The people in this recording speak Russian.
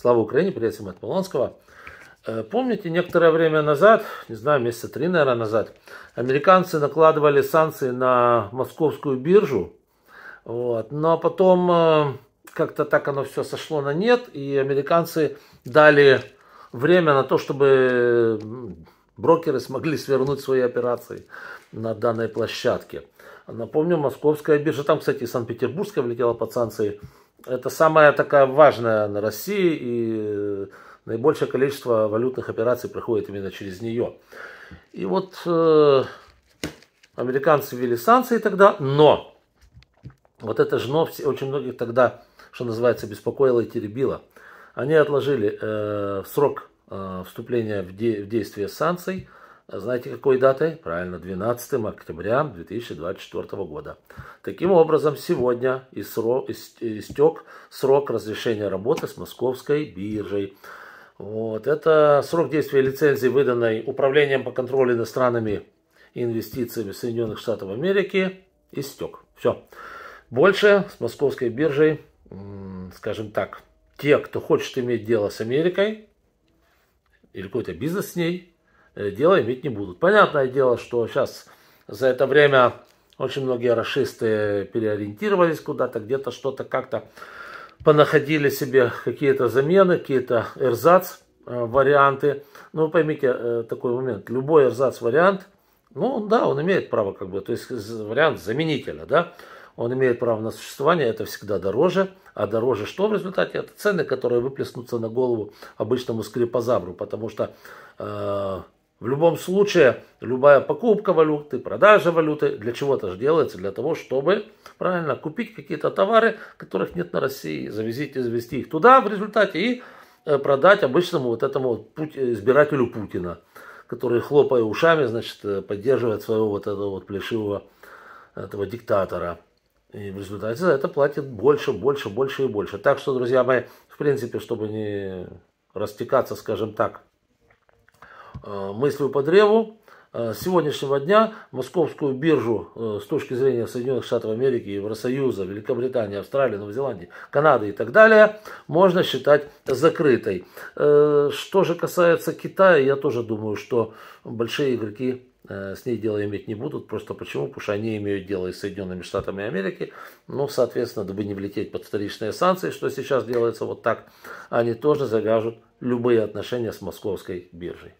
Слава Украине, привет всем от Полонского. Э, помните, некоторое время назад, не знаю, месяца три, наверное, назад, американцы накладывали санкции на московскую биржу, вот, но потом э, как-то так оно все сошло на нет, и американцы дали время на то, чтобы брокеры смогли свернуть свои операции на данной площадке. Напомню, московская биржа, там, кстати, и Санкт-Петербургская влетела под санкции это самая такая важная на России, и наибольшее количество валютных операций проходит именно через нее. И вот э, американцы ввели санкции тогда, но вот это жно очень многих тогда, что называется, беспокоило и теребило. Они отложили э, срок э, вступления в, де в действие санкций – знаете, какой датой? Правильно, 12 октября 2024 года. Таким образом, сегодня истек срок разрешения работы с московской биржей. Вот. Это срок действия лицензии, выданной Управлением по контролю иностранными инвестициями Соединенных Штатов Америки, истек. Все. Больше с московской биржей, скажем так, те, кто хочет иметь дело с Америкой или какой-то бизнес с ней, Э, дело иметь не будут. Понятное дело, что сейчас за это время очень многие расисты переориентировались куда-то, где-то что-то как-то понаходили себе какие-то замены, какие-то эрзац э, варианты. Ну, вы поймите э, такой момент. Любой эрзац вариант, ну да, он имеет право как бы, то есть вариант заменителя, да, он имеет право на существование, это всегда дороже. А дороже что в результате? Это цены, которые выплеснутся на голову обычному скрипозавру, потому что э, в любом случае, любая покупка валюты, продажа валюты для чего это же делается, для того, чтобы, правильно, купить какие-то товары, которых нет на России, завезить и завести их туда в результате и э, продать обычному вот этому вот путь, э, избирателю Путина, который, хлопая ушами, значит, э, поддерживает своего вот этого вот плешивого этого диктатора. И в результате за это платит больше, больше, больше и больше. Так что, друзья мои, в принципе, чтобы не растекаться, скажем так, Э, мыслью по древу. Э, с сегодняшнего дня московскую биржу э, с точки зрения Соединенных Штатов Америки, Евросоюза, Великобритании, Австралии, Новой Зеландии, Канады и так далее можно считать закрытой. Что же касается Китая, я тоже думаю, что большие игроки с ней дело иметь не будут. Просто почему? Потому что они имеют дело и с Соединенными Штатами Америки. Ну, соответственно, дабы не влететь под вторичные санкции, что сейчас делается вот так, они тоже завяжут любые отношения с московской биржей.